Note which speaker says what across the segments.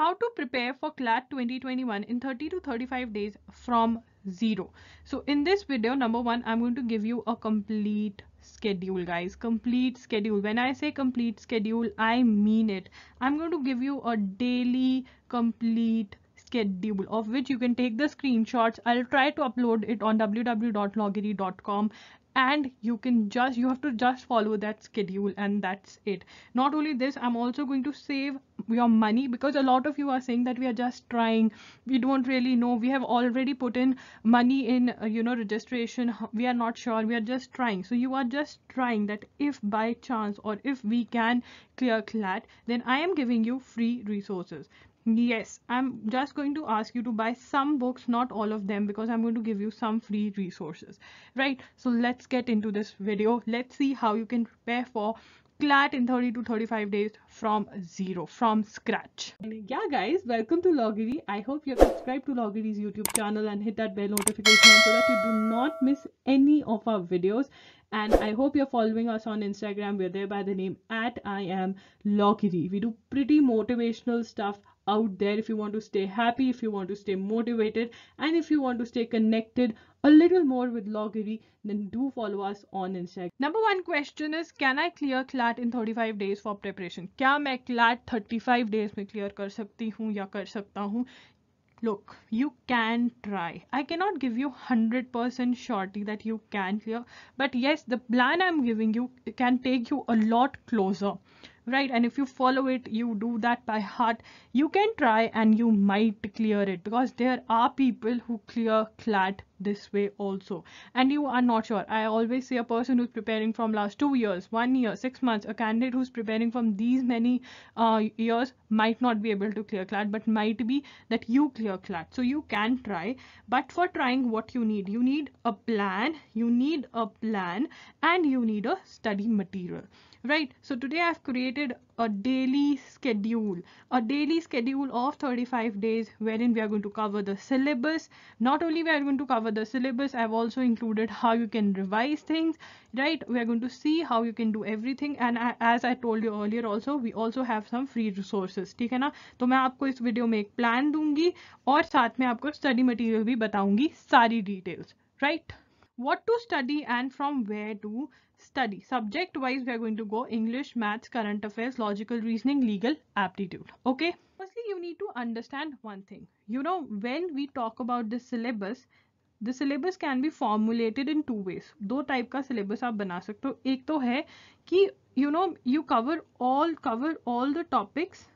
Speaker 1: how to prepare for CLAT 2021 in 30 to 35 days from zero. So in this video, number one, I'm going to give you a complete schedule guys complete schedule when i say complete schedule i mean it i'm going to give you a daily complete schedule of which you can take the screenshots i'll try to upload it on www.loggery.com and you can just you have to just follow that schedule and that's it not only this i'm also going to save your money because a lot of you are saying that we are just trying we don't really know we have already put in money in uh, you know registration we are not sure we are just trying so you are just trying that if by chance or if we can clear clat then i am giving you free resources Yes, I'm just going to ask you to buy some books, not all of them, because I'm going to give you some free resources. Right, so let's get into this video. Let's see how you can prepare for CLAT in 30 to 35 days from zero, from scratch. Yeah guys, welcome to Loggery. I hope you're subscribed to Loggery's YouTube channel and hit that bell notification so that you do not miss any of our videos. And I hope you're following us on Instagram. We're there by the name at I am Loggery. We do pretty motivational stuff out there if you want to stay happy if you want to stay motivated and if you want to stay connected a little more with loggery then do follow us on instagram number one question is can i clear clat in 35 days for preparation kya main clat 35 days mein clear kar sakti hu ya kar sakta hu look you can try i cannot give you 100% surety that you can clear but yes the plan i'm giving you can take you a lot closer right and if you follow it you do that by heart you can try and you might clear it because there are people who clear clat this way also and you are not sure i always see a person who's preparing from last two years one year six months a candidate who's preparing from these many uh, years might not be able to clear clat but might be that you clear clat so you can try but for trying what you need you need a plan you need a plan and you need a study material right? So today I've created a daily schedule, a daily schedule of 35 days wherein we are going to cover the syllabus. Not only we are going to cover the syllabus, I've also included how you can revise things, right? We are going to see how you can do everything. And as I told you earlier also, we also have some free resources, ठीक है ना? तो मैं आपको इस video में एक plan दूंगी और साथ में आपको स्टडी मटेरियल भी बताऊंगी सारी details, Right? What to study and from where to study. Subject wise, we are going to go English, Maths, Current Affairs, Logical Reasoning, Legal Aptitude. Okay. Firstly, you need to understand one thing. You know, when we talk about the syllabus, the syllabus can be formulated in two ways do type ka syllabus aap bana sakte ho ek to hai ki you know you cover all cover all the topics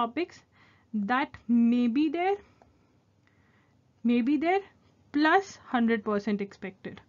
Speaker 1: topics that may be there may be there plus 100% expected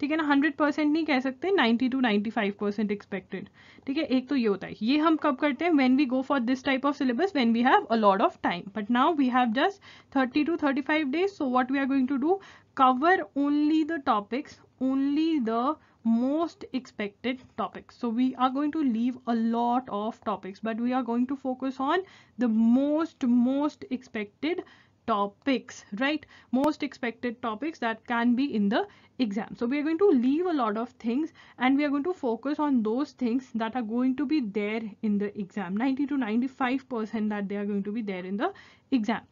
Speaker 1: ठीक है ना hundred percent नहीं कह सकते ninety two ninety five percent expected ठीक है एक तो ये होता है ये हम कब करते हैं when we go for this type of syllabus when we have a lot of time but now we have just thirty two thirty five days so what we are going to do cover only the topics only the most expected topics so we are going to leave a lot of topics but we are going to focus on the most most expected topics right most expected topics that can be in the exam so we are going to leave a lot of things and we are going to focus on those things that are going to be there in the exam 90 to 95 percent that they are going to be there in the exam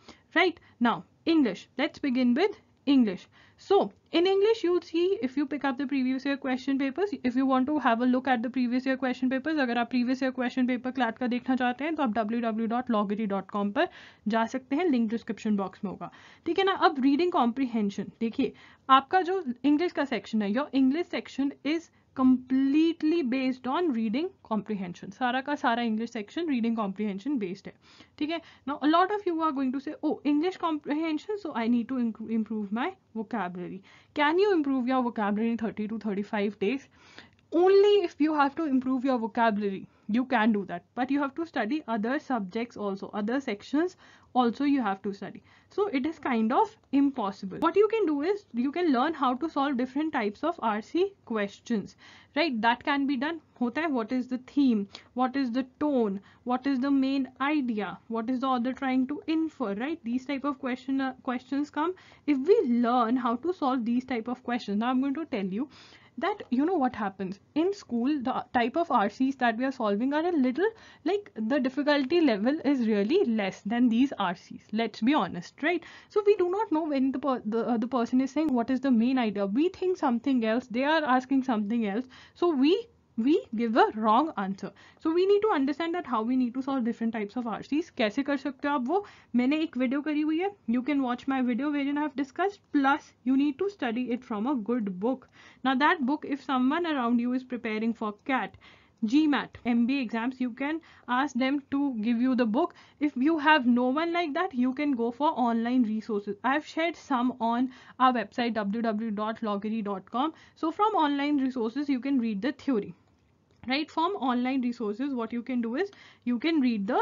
Speaker 1: right now english let's begin with English. So in English, you'll see if you pick up the previous year question papers, if you want to have a look at the previous year question papers, अगर आप previous year question paper CLAT का देखना चाहते हैं तो आप www.logity.com पर जा सकते हैं लिंक डिस्क्रिप्शन बॉक्स में होगा ठीक है ना अब रीडिंग कॉम्प्रीहेंशन देखिए आपका जो इंग्लिश का सेक्शन है your English section is completely based on reading comprehension Sara ka Sara English section reading comprehension based hai. ठीक है now a lot of you are going to say oh English comprehension so I need to improve my vocabulary can you improve your vocabulary in 30 to 35 days only if you have to improve your vocabulary you can do that but you have to study other subjects also other sections also you have to study so it is kind of impossible what you can do is you can learn how to solve different types of rc questions right that can be done what is the theme what is the tone what is the main idea what is the author trying to infer right these type of question uh, questions come if we learn how to solve these type of questions now i'm going to tell you that you know what happens in school the type of rcs that we are solving are a little like the difficulty level is really less than these rcs let's be honest right so we do not know when the per the, uh, the person is saying what is the main idea we think something else they are asking something else so we we give a wrong answer. So we need to understand that how we need to solve different types of RCs. कैसे कर सकते हो आप वो मैंने एक video करी हुई You can watch my video where I have discussed. Plus you need to study it from a good book. Now that book, if someone around you is preparing for CAT, GMAT, MBA exams, you can ask them to give you the book. If you have no one like that, you can go for online resources. I have shared some on our website www.loggery.com. So from online resources, you can read the theory right from online resources what you can do is you can read the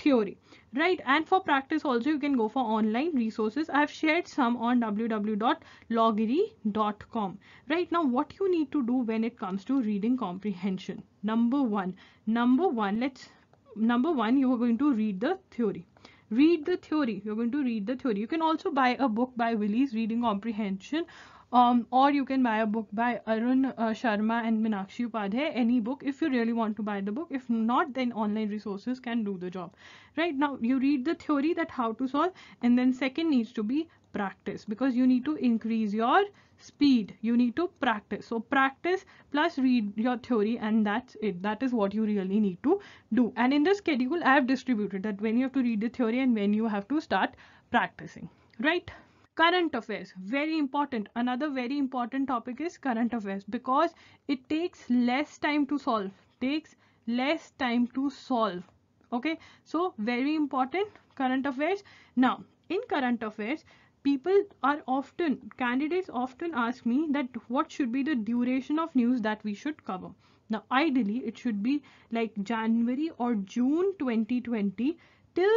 Speaker 1: theory right and for practice also you can go for online resources i have shared some on www.logary.com. right now what you need to do when it comes to reading comprehension number one number one let's number one you are going to read the theory read the theory you're going to read the theory you can also buy a book by willis reading comprehension um, or you can buy a book by Arun uh, Sharma and Minakshi Upadhyay any book if you really want to buy the book if not then online resources can do the job right now you read the theory that how to solve and then second needs to be practice because you need to increase your speed you need to practice so practice plus read your theory and that's it that is what you really need to do and in the schedule i have distributed that when you have to read the theory and when you have to start practicing right current affairs very important another very important topic is current affairs because it takes less time to solve takes less time to solve okay so very important current affairs now in current affairs people are often candidates often ask me that what should be the duration of news that we should cover now ideally it should be like january or june 2020 till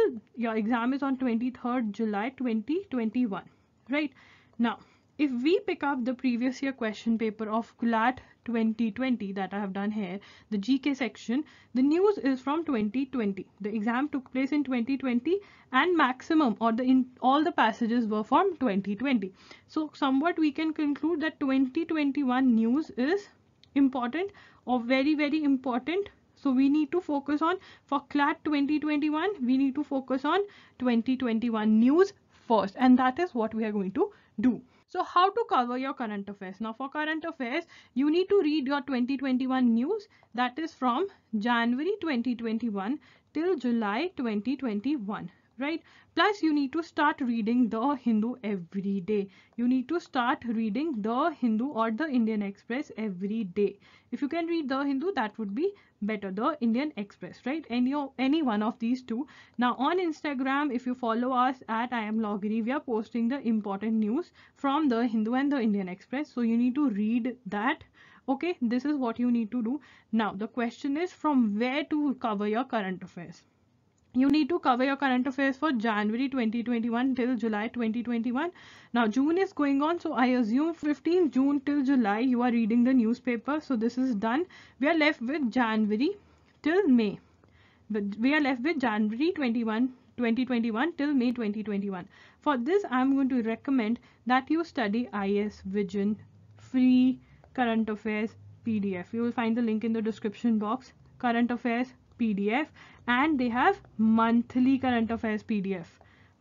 Speaker 1: your exam is on 23rd july 2021 right? Now, if we pick up the previous year question paper of GLAT 2020 that I have done here, the GK section, the news is from 2020. The exam took place in 2020 and maximum or the in, all the passages were from 2020. So somewhat we can conclude that 2021 news is important or very, very important. So we need to focus on for CLAT 2021, we need to focus on 2021 news first and that is what we are going to do. So how to cover your current affairs? Now for current affairs, you need to read your 2021 news that is from January 2021 till July 2021 right plus you need to start reading the hindu every day you need to start reading the hindu or the indian express every day if you can read the hindu that would be better the indian express right any any one of these two now on instagram if you follow us at i am logri we are posting the important news from the hindu and the indian express so you need to read that okay this is what you need to do now the question is from where to cover your current affairs you need to cover your current affairs for January 2021 till July 2021. Now June is going on so I assume 15 June till July you are reading the newspaper so this is done. We are left with January till May. But we are left with January 21 2021 till May 2021. For this I am going to recommend that you study IS Vision free current affairs PDF. You will find the link in the description box current affairs PDF and they have monthly current affairs PDF.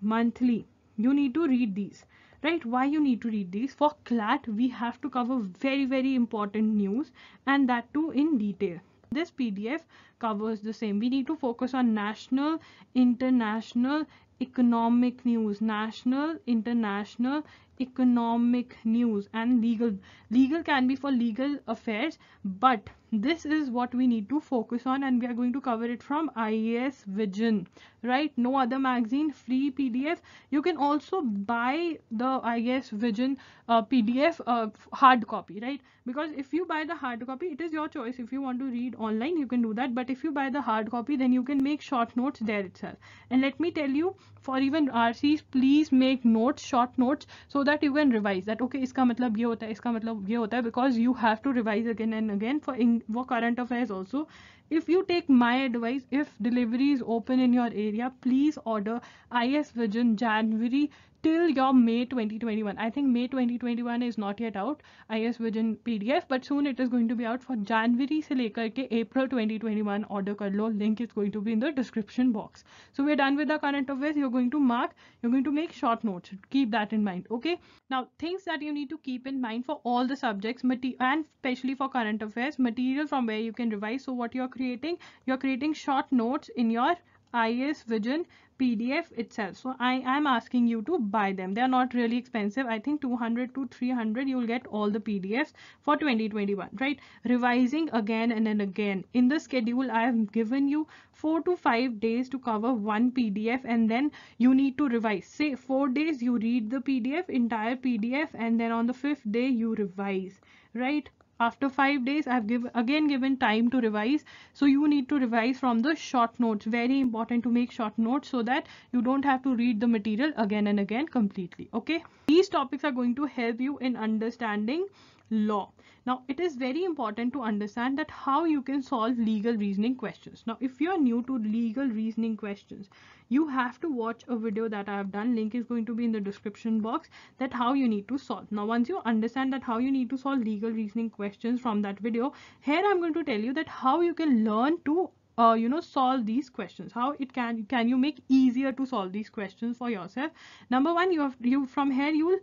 Speaker 1: Monthly. You need to read these. Right? Why you need to read these? For CLAT, we have to cover very, very important news and that too in detail. This PDF covers the same. We need to focus on national, international, economic news, national, international, economic news and legal legal can be for legal affairs but this is what we need to focus on and we are going to cover it from IES Vision right no other magazine free PDF you can also buy the IES Vision uh, PDF uh, hard copy right because if you buy the hard copy it is your choice if you want to read online you can do that but if you buy the hard copy then you can make short notes there itself and let me tell you for even RCs please make notes short notes so that you can revise that okay iska matlab ye hota hai iska matlab ye hota hai because you have to revise again and again for in for current affairs also if you take my advice if delivery is open in your area please order is vision january till your May 2021. I think May 2021 is not yet out. IS Vision PDF, but soon it is going to be out for January से April 2021 order कर Link is going to be in the description box. So we're done with the current affairs. You're going to mark. You're going to make short notes. Keep that in mind. Okay. Now things that you need to keep in mind for all the subjects and especially for current affairs material from where you can revise. So what you're creating, you're creating short notes in your IS vision pdf itself so i am asking you to buy them they are not really expensive i think 200 to 300 you will get all the pdfs for 2021 right revising again and then again in the schedule i have given you four to five days to cover one pdf and then you need to revise say four days you read the pdf entire pdf and then on the fifth day you revise right after five days i have give, again given time to revise so you need to revise from the short notes very important to make short notes so that you don't have to read the material again and again completely okay these topics are going to help you in understanding law now it is very important to understand that how you can solve legal reasoning questions now if you are new to legal reasoning questions you have to watch a video that I have done link is going to be in the description box that how you need to solve now once you understand that how you need to solve legal reasoning questions from that video here I'm going to tell you that how you can learn to uh, you know solve these questions how it can can you make easier to solve these questions for yourself number one you have you from here you will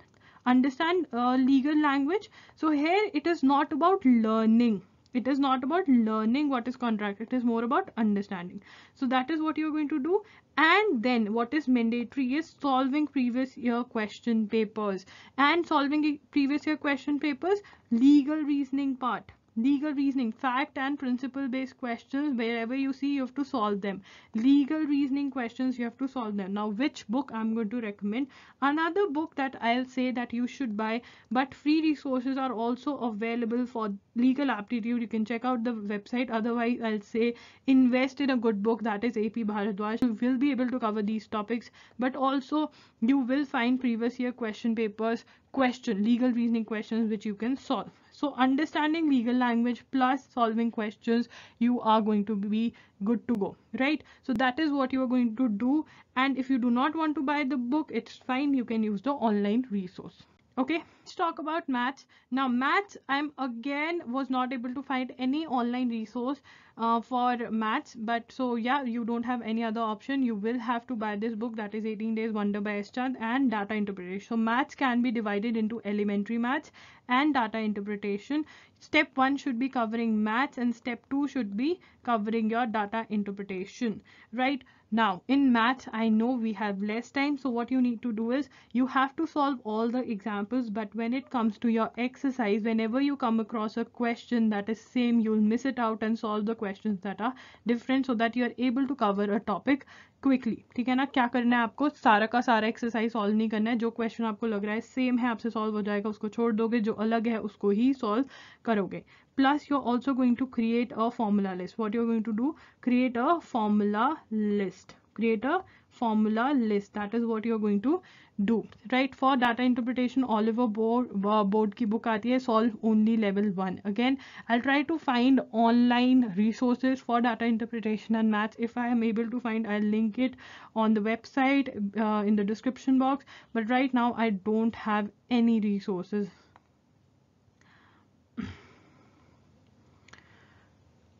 Speaker 1: understand uh, legal language so here it is not about learning it is not about learning what is contract it is more about understanding so that is what you're going to do and then what is mandatory is solving previous year question papers and solving previous year question papers legal reasoning part legal reasoning fact and principle based questions wherever you see you have to solve them legal reasoning questions you have to solve them now which book i'm going to recommend another book that i'll say that you should buy but free resources are also available for legal aptitude you can check out the website otherwise i'll say invest in a good book that is ap bharadwaj you will be able to cover these topics but also you will find previous year question papers question legal reasoning questions which you can solve so understanding legal language plus solving questions, you are going to be good to go, right? So that is what you are going to do. And if you do not want to buy the book, it's fine. You can use the online resource okay let's talk about maths now maths i'm again was not able to find any online resource uh, for maths but so yeah you don't have any other option you will have to buy this book that is 18 days wonder by eschand and data interpretation so maths can be divided into elementary maths and data interpretation. Step 1 should be covering maths and step 2 should be covering your data interpretation, right? Now in maths, I know we have less time. So what you need to do is you have to solve all the examples. But when it comes to your exercise, whenever you come across a question that is same, you'll miss it out and solve the questions that are different so that you are able to cover a topic quickly ठीक है ना क्या करना है आपको सारा का सारा एक्सरसाइज सॉल्व नहीं करना है जो क्वेश्चन आपको लग रहा है सेम है आपसे सॉल्व हो जाएगा उसको छोड़ दोगे जो अलग है उसको ही सॉल्व करोगे plus you are also going to create a formula list what you are going to do create a formula list create a formula list that is what you're going to do right for data interpretation oliver board board ki book aati hai solve only level 1 again i'll try to find online resources for data interpretation and maths if i am able to find i'll link it on the website uh, in the description box but right now i don't have any resources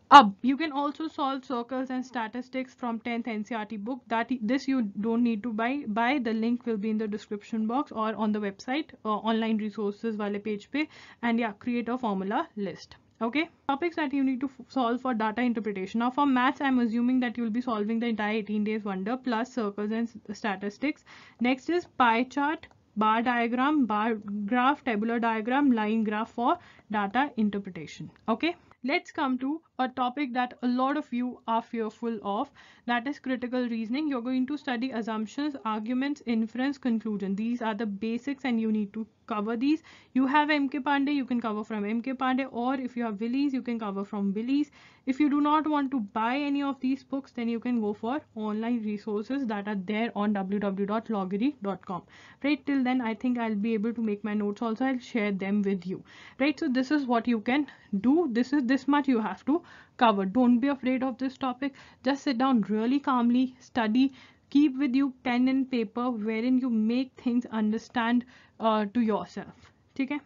Speaker 1: Up. You can also solve circles and statistics from 10th NCRT book. That This you don't need to buy. Buy the link will be in the description box or on the website uh, online resources wale page pe and yeah create a formula list okay topics that you need to solve for data interpretation now for maths i'm assuming that you'll be solving the entire 18 days wonder plus circles and statistics next is pie chart bar diagram bar graph tabular diagram line graph for data interpretation okay let's come to a topic that a lot of you are fearful of that is critical reasoning you're going to study assumptions arguments inference conclusion these are the basics and you need to cover these you have mk pandey you can cover from mk pandey or if you have willies you can cover from willies if you do not want to buy any of these books then you can go for online resources that are there on www.loggery.com right till then i think i'll be able to make my notes also i'll share them with you right so this is what you can do this is this much you have to cover don't be afraid of this topic just sit down really calmly study keep with you pen and paper wherein you make things understand uh, to yourself okay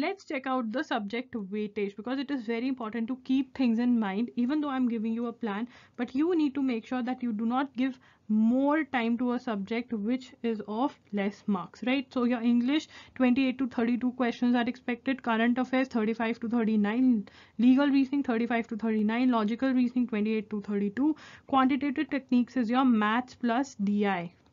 Speaker 1: let's check out the subject weightage because it is very important to keep things in mind even though i'm giving you a plan but you need to make sure that you do not give more time to a subject which is of less marks right so your english 28 to 32 questions are expected current affairs 35 to 39 legal reasoning 35 to 39 logical reasoning 28 to 32 quantitative techniques is your maths plus di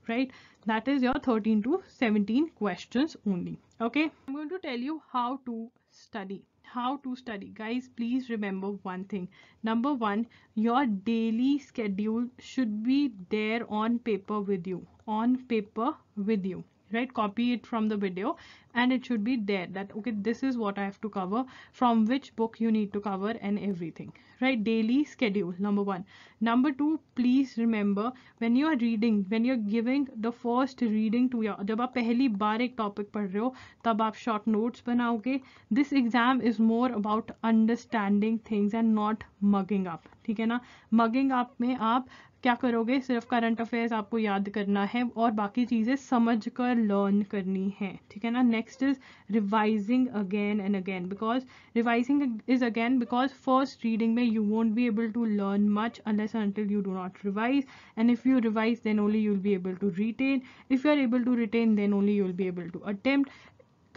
Speaker 1: right that is your 13 to 17 questions only okay i'm going to tell you how to study how to study guys please remember one thing number one your daily schedule should be there on paper with you on paper with you right copy it from the video and it should be there that okay this is what i have to cover from which book you need to cover and everything right daily schedule number one number two please remember when you are reading when you're giving the first reading to your जब आप पहली बार एक topic पढ़ रहे हो तब आप short notes बनाओगे This exam is more about understanding things and not mugging up. ठीक है ना Mugging up में आप क्या करोगे सिर्फ करंट अफेयर्स आपको याद करना है और बाकी चीज़ें समझ कर लर्न करनी है ठीक है ना next is revising again and again because revising is again because first reading में you won't be able to learn much unless until you do not revise and if you revise then only you will be able to retain if you are able to retain then only you will be able to attempt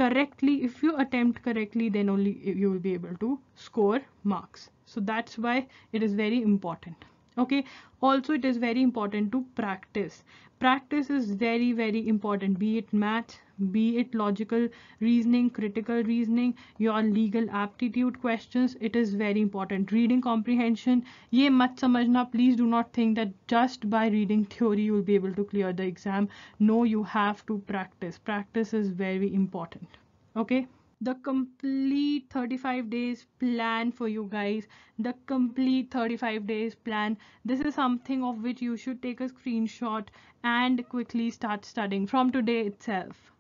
Speaker 1: correctly if you attempt correctly then only you will be able to score marks so that's why it is very important okay also it is very important to practice practice is very very important be it math be it logical reasoning critical reasoning your legal aptitude questions it is very important reading comprehension ye mat samajhna please do not think that just by reading theory you will be able to clear the exam no you have to practice practice is very important okay the complete 35 days plan for you guys the complete 35 days plan this is something of which you should take a screenshot and quickly start studying from today itself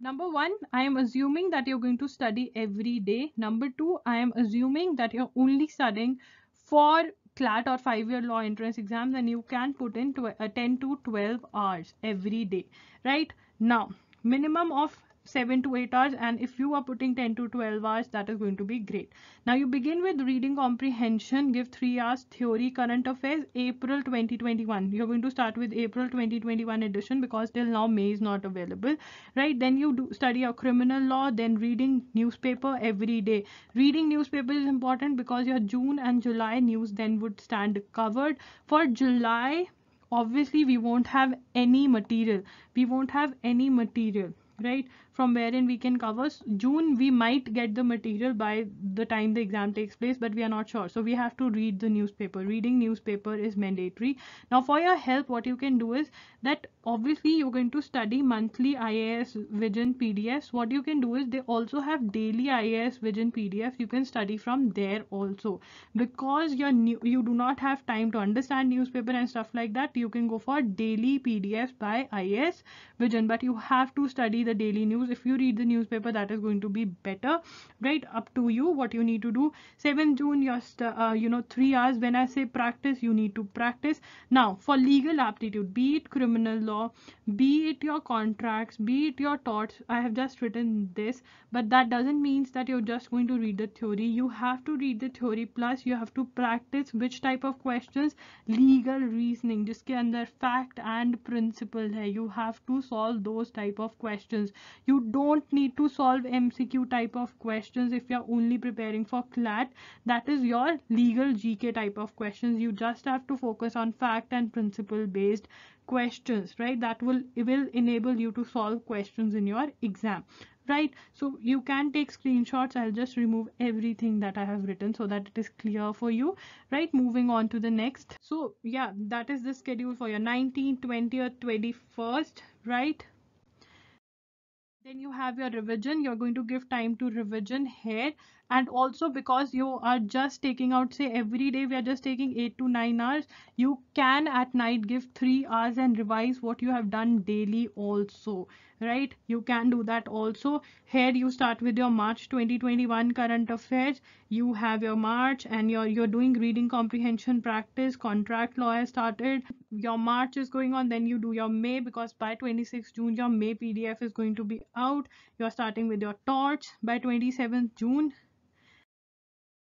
Speaker 1: Number one, I am assuming that you're going to study every day. Number two, I am assuming that you're only studying for CLAT or five-year law entrance exams and you can put in uh, 10 to 12 hours every day, right? Now, minimum of 7 to 8 hours and if you are putting 10 to 12 hours that is going to be great now you begin with reading comprehension give 3 hours theory current affairs april 2021 you're going to start with april 2021 edition because till now may is not available right then you do study a criminal law then reading newspaper every day reading newspaper is important because your june and july news then would stand covered for july obviously we won't have any material we won't have any material right from wherein we can cover June we might get the material by the time the exam takes place but we are not sure so we have to read the newspaper reading newspaper is mandatory now for your help what you can do is that obviously you're going to study monthly IAS Vision PDFs what you can do is they also have daily IAS Vision PDFs you can study from there also because you're new you do not have time to understand newspaper and stuff like that you can go for daily PDFs by IAS Vision but you have to study the daily news news if you read the newspaper that is going to be better right up to you what you need to do 7 june your uh, you know 3 hours when i say practice you need to practice now for legal aptitude be it criminal law be it your contracts be it your thoughts i have just written this but that doesn't mean that you're just going to read the theory you have to read the theory plus you have to practice which type of questions legal reasoning जिसके अंदर fact and principle है you have to solve those type of questions you you don't need to solve MCQ type of questions if you're only preparing for CLAT. That is your legal GK type of questions. You just have to focus on fact and principle based questions, right? That will, will enable you to solve questions in your exam right so you can take screenshots i'll just remove everything that i have written so that it is clear for you right moving on to the next so yeah that is the schedule for your 19th 20th 21st right then you have your revision you're going to give time to revision here and also because you are just taking out say every day we are just taking 8 to 9 hours you can at night give 3 hours and revise what you have done daily also right you can do that also here you start with your march 2021 current affairs you have your march and you're you're doing reading comprehension practice contract law has started your march is going on then you do your may because by 26 june your may pdf is going to be out you're starting with your torch by 27th june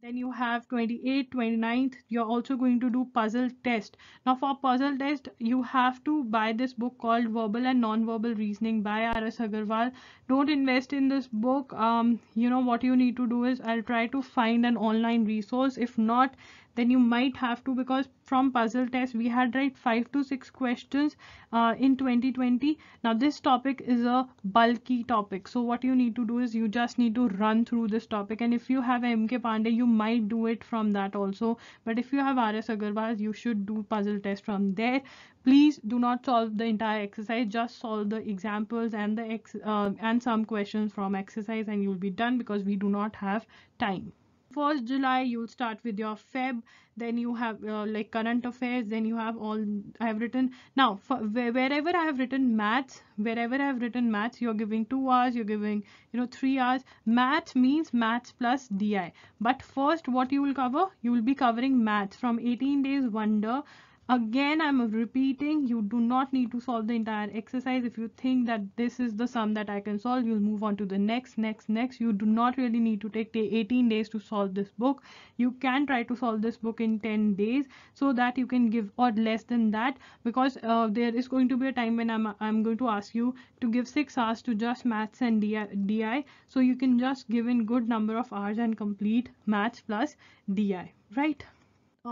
Speaker 1: then you have 28 29th you're also going to do puzzle test now for puzzle test you have to buy this book called verbal and non-verbal reasoning by rs agarwal don't invest in this book um you know what you need to do is i'll try to find an online resource if not then you might have to because from puzzle test we had right five to six questions uh, in 2020 now this topic is a bulky topic so what you need to do is you just need to run through this topic and if you have mk pandey you might do it from that also but if you have rs agarwal you should do puzzle test from there please do not solve the entire exercise just solve the examples and the ex uh, and some questions from exercise and you'll be done because we do not have time first july you'll start with your feb then you have uh, like current affairs then you have all i have written now for, wherever i have written maths wherever i have written maths you're giving two hours you're giving you know three hours maths means maths plus di but first what you will cover you will be covering maths from 18 days wonder Again, I'm repeating, you do not need to solve the entire exercise. If you think that this is the sum that I can solve, you'll move on to the next, next, next. You do not really need to take 18 days to solve this book. You can try to solve this book in 10 days so that you can give or less than that because uh, there is going to be a time when I'm, I'm going to ask you to give 6 hours to just maths and DI, DI. So you can just give in good number of hours and complete maths plus DI, right?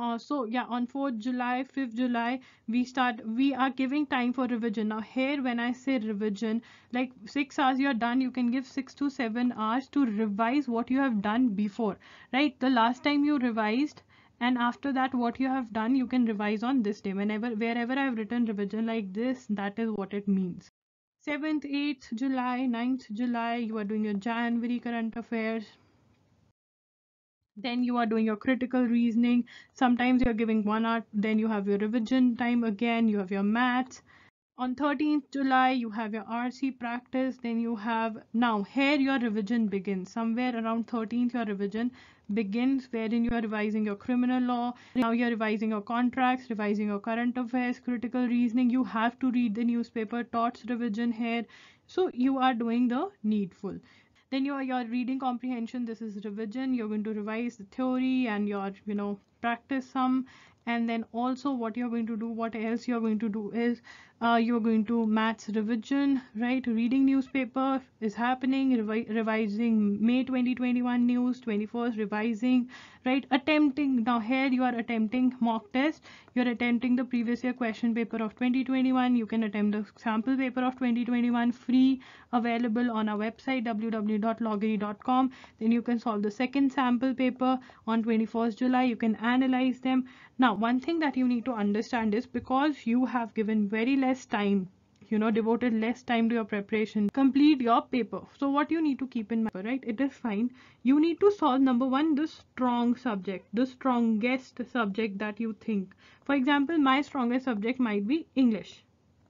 Speaker 1: uh, so yeah on 4th july 5th july we start we are giving time for revision now here when i say revision like six hours you're done you can give six to seven hours to revise what you have done before right the last time you revised and after that what you have done you can revise on this day whenever wherever i have written revision like this that is what it means 7th 8th july 9th july you are doing your january current affairs then you are doing your critical reasoning sometimes you're giving one hour then you have your revision time again you have your maths on 13th july you have your rc practice then you have now here your revision begins somewhere around 13th your revision begins wherein you are revising your criminal law now you're revising your contracts revising your current affairs critical reasoning you have to read the newspaper Tots revision here so you are doing the needful then your your reading comprehension this is revision you're going to revise the theory and your you know practice some and then also what you're going to do what else you're going to do is uh, you are going to maths revision right reading newspaper is happening revi revising may 2021 news 21st revising right attempting now here you are attempting mock test you are attempting the previous year question paper of 2021 you can attempt the sample paper of 2021 free available on our website www.loggery.com then you can solve the second sample paper on 21st july you can analyze them now one thing that you need to understand is because you have given very less less time you know devoted less time to your preparation complete your paper so what you need to keep in mind right it is fine you need to solve number one the strong subject the strongest subject that you think for example my strongest subject might be english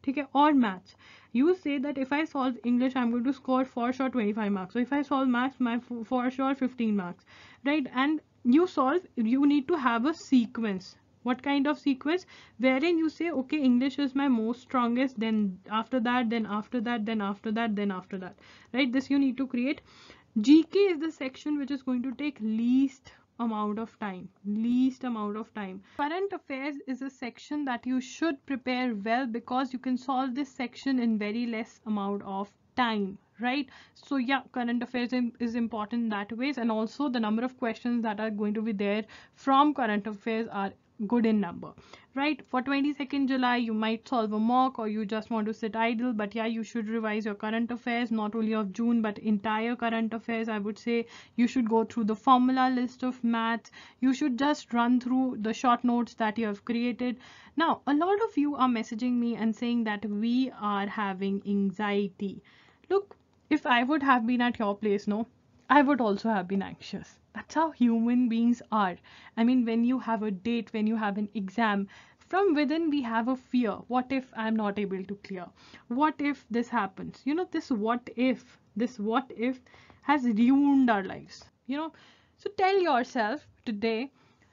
Speaker 1: okay, or Maths. You say that if I solve English, I am going to score for sure 25 marks. So if I solve Maths, my for sure 15 marks, right? And you solve you need to have a sequence what kind of sequence wherein you say okay english is my most strongest then after that then after that then after that then after that right this you need to create gk is the section which is going to take least amount of time least amount of time current affairs is a section that you should prepare well because you can solve this section in very less amount of time right so yeah current affairs is important that ways and also the number of questions that are going to be there from current affairs are good in number right for 22nd july you might solve a mock or you just want to sit idle but yeah you should revise your current affairs not only of june but entire current affairs i would say you should go through the formula list of maths you should just run through the short notes that you have created now a lot of you are messaging me and saying that we are having anxiety look if i would have been at your place no i would also have been anxious that's how human beings are. I mean, when you have a date, when you have an exam, from within we have a fear. What if I'm not able to clear? What if this happens? You know, this what if, this what if has ruined our lives. You know, so tell yourself today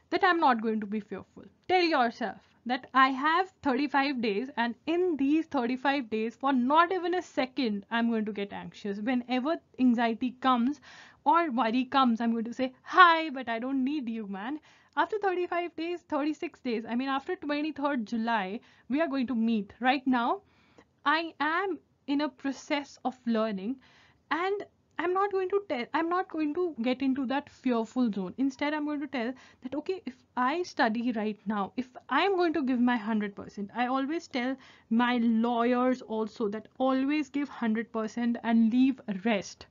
Speaker 1: that I'm not going to be fearful. Tell yourself that I have 35 days and in these 35 days for not even a second I'm going to get anxious. Whenever anxiety comes, or worry comes, I'm going to say, hi, but I don't need you, man. After 35 days, 36 days, I mean, after 23rd July, we are going to meet. Right now, I am in a process of learning and I'm not going to tell, I'm not going to get into that fearful zone. Instead, I'm going to tell that, okay, if I study right now, if I'm going to give my 100%, I always tell my lawyers also that always give 100% and leave rest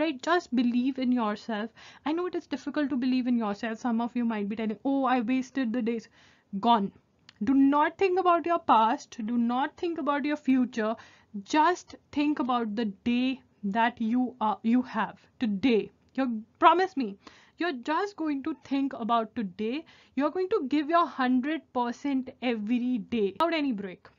Speaker 1: right just believe in yourself i know it is difficult to believe in yourself some of you might be telling oh i wasted the days gone do not think about your past do not think about your future just think about the day that you are you have today you promise me you're just going to think about today you're going to give your 100% every day without any break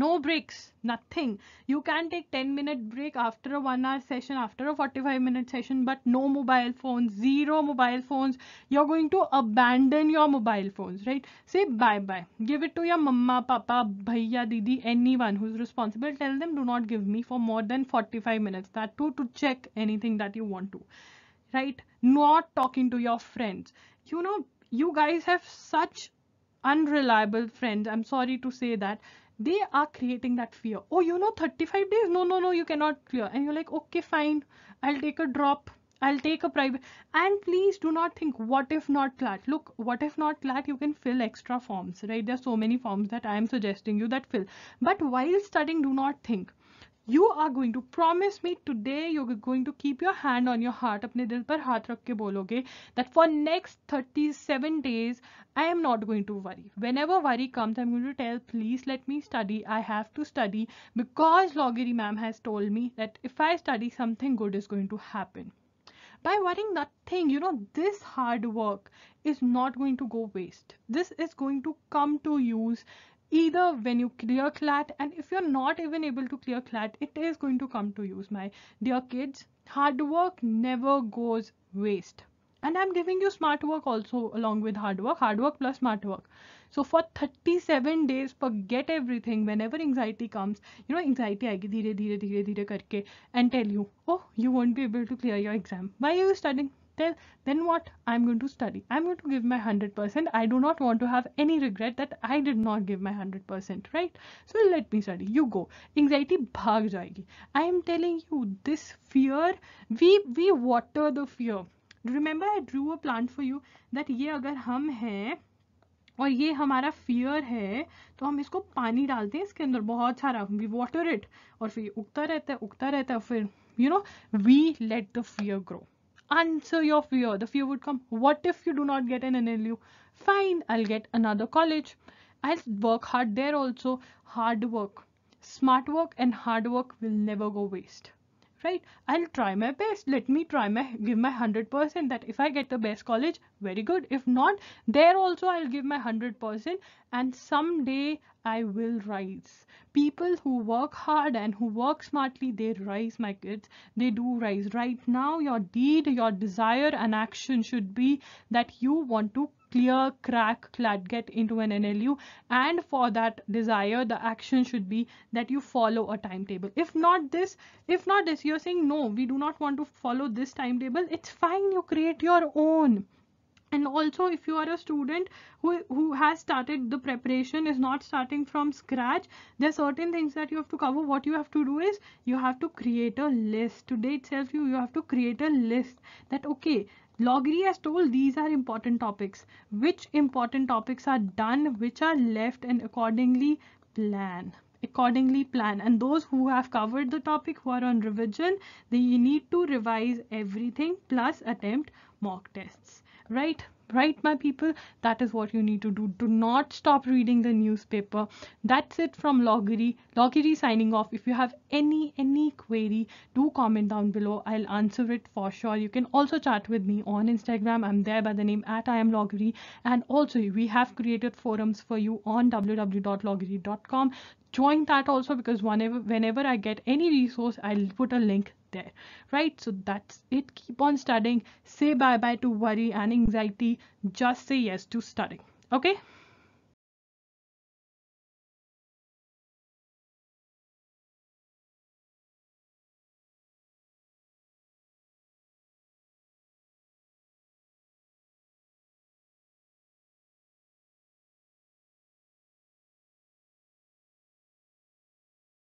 Speaker 1: no breaks nothing you can take 10 minute break after a 1 hour session after a 45 minute session but no mobile phones zero mobile phones you're going to abandon your mobile phones right say bye bye give it to your mama papa bhaiya didi anyone who's responsible tell them do not give me for more than 45 minutes that too to check anything that you want to right not talking to your friends you know you guys have such unreliable friends i'm sorry to say that they are creating that fear oh you know 35 days no no no you cannot clear and you're like okay fine i'll take a drop I'll take a private and please do not think what if not CLAT look what if not CLAT you can fill extra forms right there's so many forms that I am suggesting you that fill but while studying do not think you are going to promise me today you are going to keep your hand on your heart अपने दिल पर हाथ रख के बोलोगे that for next thirty seven days I am not going to worry whenever worry comes I am going to tell please let me study I have to study because लॉगेरी ma'am has told me that if I study something good is going to happen by worrying nothing you know this hard work is not going to go waste this is going to come to use either when you clear clat and if you're not even able to clear clat it is going to come to use my dear kids hard work never goes waste and i'm giving you smart work also along with hard work hard work plus smart work so for 37 days forget everything whenever anxiety comes you know anxiety aayegi dheere dheere dheere dheere karke and tell you oh you won't be able to clear your exam why are you studying then then what i'm going to study i'm going to give my 100% i do not want to have any regret that i did not give my 100% right so let me study you go anxiety bhag jayegi i am telling you this fear we we water the fear remember i drew a plant for you that ye agar hum hai और ये हमारा fear है तो हम इसको पानी डालते हैं इसके अंदर बहुत सारा वी वाटर इट और फिर उगता रहता है उगता रहता है फिर you know we let the fear grow Answer your fear. The fear would come. What if you do not get an NLU? Fine, I'll get another college. I'll work hard there also. Hard work. Smart work and hard work will never go waste right i'll try my best let me try my give my 100% that if i get the best college very good if not there also i'll give my 100% and someday i will rise people who work hard and who work smartly they rise my kids they do rise right now your deed your desire and action should be that you want to clear crack get into an NLU and for that desire the action should be that you follow a timetable if not this if not this you're saying no we do not want to follow this timetable it's fine you create your own and also if you are a student who who has started the preparation is not starting from scratch there are certain things that you have to cover what you have to do is you have to create a list today itself you you have to create a list that okay Logri has told these are important topics. Which important topics are done, which are left and accordingly plan accordingly plan and those who have covered the topic who are on revision they need to revise everything plus attempt mock tests right right my people that is what you need to do do not stop reading the newspaper that's it from loggery loggery signing off if you have any any query do comment down below i'll answer it for sure you can also chat with me on instagram i'm there by the name at i am loggery and also we have created forums for you on www.loggery.com join that also because whenever whenever i get any resource i'll put a link there right so that's it keep on studying say bye bye to worry and anxiety just say yes to studying okay